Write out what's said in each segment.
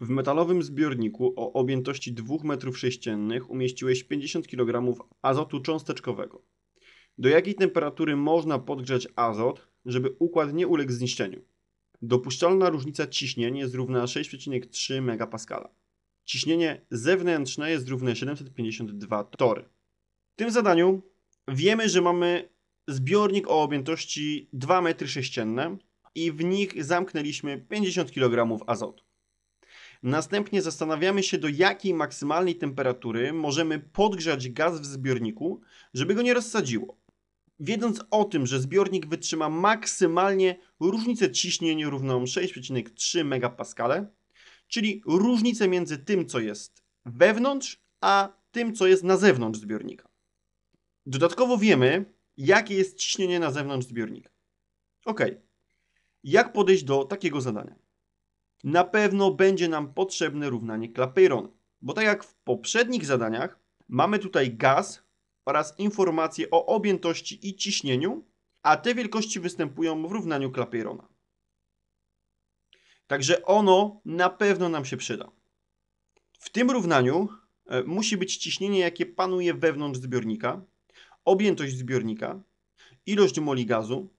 W metalowym zbiorniku o objętości 2 m3 umieściłeś 50 kg azotu cząsteczkowego. Do jakiej temperatury można podgrzać azot, żeby układ nie uległ zniszczeniu? Dopuszczalna różnica ciśnień jest równa 6,3 MPa. Ciśnienie zewnętrzne jest równe 752 tory. W tym zadaniu wiemy, że mamy zbiornik o objętości 2 m3 i w nich zamknęliśmy 50 kg azotu. Następnie zastanawiamy się, do jakiej maksymalnej temperatury możemy podgrzać gaz w zbiorniku, żeby go nie rozsadziło. Wiedząc o tym, że zbiornik wytrzyma maksymalnie różnicę ciśnienia równą 6,3 MPa, czyli różnicę między tym, co jest wewnątrz, a tym, co jest na zewnątrz zbiornika. Dodatkowo wiemy, jakie jest ciśnienie na zewnątrz zbiornika. Ok, jak podejść do takiego zadania? na pewno będzie nam potrzebne równanie Clapeyron, bo tak jak w poprzednich zadaniach, mamy tutaj gaz oraz informacje o objętości i ciśnieniu, a te wielkości występują w równaniu Clapeyrona. Także ono na pewno nam się przyda. W tym równaniu e, musi być ciśnienie, jakie panuje wewnątrz zbiornika, objętość zbiornika, ilość moli gazu,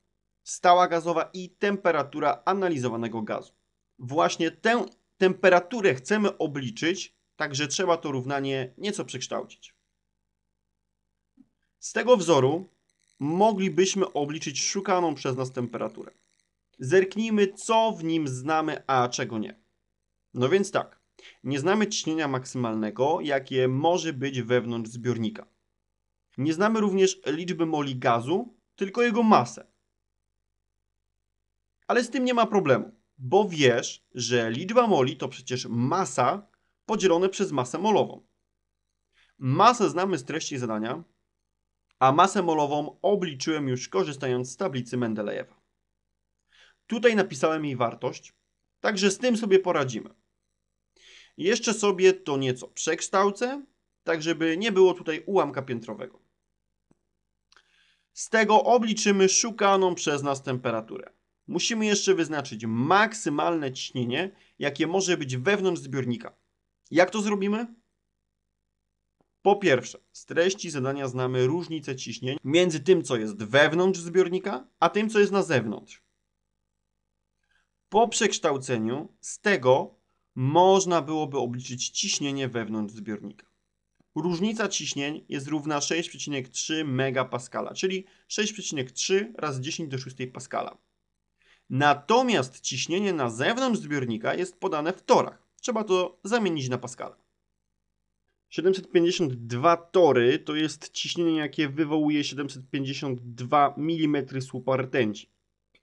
stała gazowa i temperatura analizowanego gazu właśnie tę temperaturę chcemy obliczyć, także trzeba to równanie nieco przekształcić. Z tego wzoru moglibyśmy obliczyć szukaną przez nas temperaturę. Zerknijmy, co w nim znamy, a czego nie. No więc tak, nie znamy ciśnienia maksymalnego, jakie może być wewnątrz zbiornika. Nie znamy również liczby moli gazu, tylko jego masę. Ale z tym nie ma problemu bo wiesz, że liczba moli to przecież masa podzielone przez masę molową. Masę znamy z treści zadania, a masę molową obliczyłem już korzystając z tablicy Mendelejewa. Tutaj napisałem jej wartość, także z tym sobie poradzimy. Jeszcze sobie to nieco przekształcę, tak żeby nie było tutaj ułamka piętrowego. Z tego obliczymy szukaną przez nas temperaturę musimy jeszcze wyznaczyć maksymalne ciśnienie, jakie może być wewnątrz zbiornika. Jak to zrobimy? Po pierwsze, z treści zadania znamy różnicę ciśnień między tym, co jest wewnątrz zbiornika, a tym, co jest na zewnątrz. Po przekształceniu z tego można byłoby obliczyć ciśnienie wewnątrz zbiornika. Różnica ciśnień jest równa 6,3 MPa, czyli 6,3 razy 10 do 6 Pascala. Natomiast ciśnienie na zewnątrz zbiornika jest podane w torach. Trzeba to zamienić na paskale. 752 tory to jest ciśnienie, jakie wywołuje 752 mm słupa rtęci.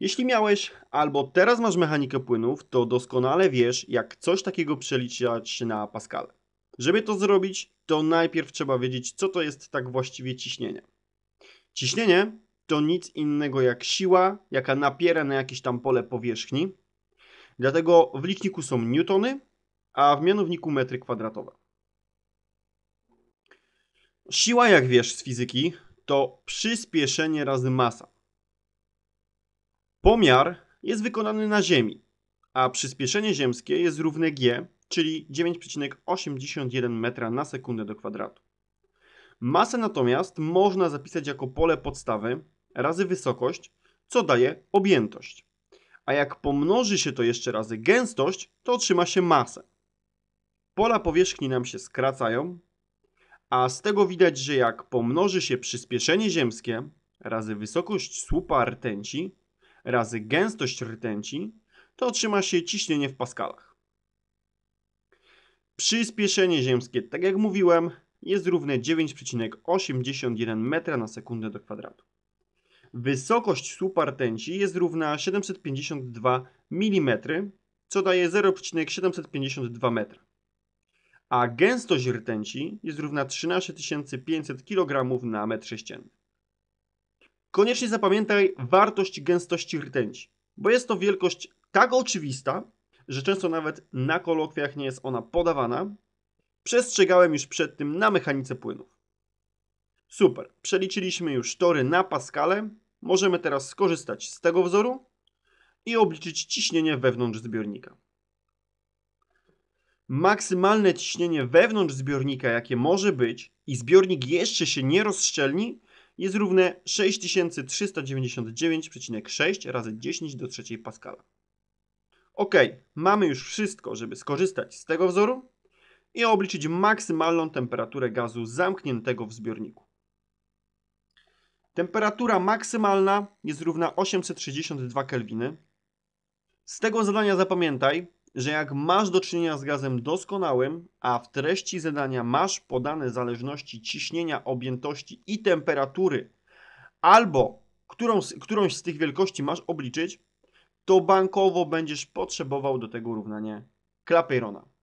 Jeśli miałeś albo teraz masz mechanikę płynów, to doskonale wiesz, jak coś takiego przeliczać na Pascale. Żeby to zrobić, to najpierw trzeba wiedzieć, co to jest tak właściwie ciśnienie. Ciśnienie to nic innego jak siła, jaka napiera na jakieś tam pole powierzchni. Dlatego w liczniku są newtony, a w mianowniku metry kwadratowe. Siła, jak wiesz z fizyki, to przyspieszenie razy masa. Pomiar jest wykonany na Ziemi, a przyspieszenie ziemskie jest równe g, czyli 9,81 metra na sekundę do kwadratu. Masę natomiast można zapisać jako pole podstawy, razy wysokość, co daje objętość. A jak pomnoży się to jeszcze razy gęstość, to otrzyma się masę. Pola powierzchni nam się skracają, a z tego widać, że jak pomnoży się przyspieszenie ziemskie razy wysokość słupa rtęci razy gęstość rtęci, to otrzyma się ciśnienie w paskalach. Przyspieszenie ziemskie, tak jak mówiłem, jest równe 9,81 m na sekundę do kwadratu. Wysokość słupa rtęci jest równa 752 mm, co daje 0,752 m. A gęstość rtęci jest równa 13 500 kg na metr sześcienny. Koniecznie zapamiętaj wartość gęstości rtęci, bo jest to wielkość tak oczywista, że często nawet na kolokwiach nie jest ona podawana. Przestrzegałem już przed tym na mechanice płynów. Super, przeliczyliśmy już tory na paskale. Możemy teraz skorzystać z tego wzoru i obliczyć ciśnienie wewnątrz zbiornika. Maksymalne ciśnienie wewnątrz zbiornika, jakie może być i zbiornik jeszcze się nie rozszczelni, jest równe 6399,6 razy 10 do trzeciej paskala. Ok, mamy już wszystko, żeby skorzystać z tego wzoru i obliczyć maksymalną temperaturę gazu zamkniętego w zbiorniku. Temperatura maksymalna jest równa 862 kelwiny. Z tego zadania zapamiętaj, że jak masz do czynienia z gazem doskonałym, a w treści zadania masz podane zależności ciśnienia, objętości i temperatury, albo którą, którąś z tych wielkości masz obliczyć, to bankowo będziesz potrzebował do tego równanie Clapeyrona.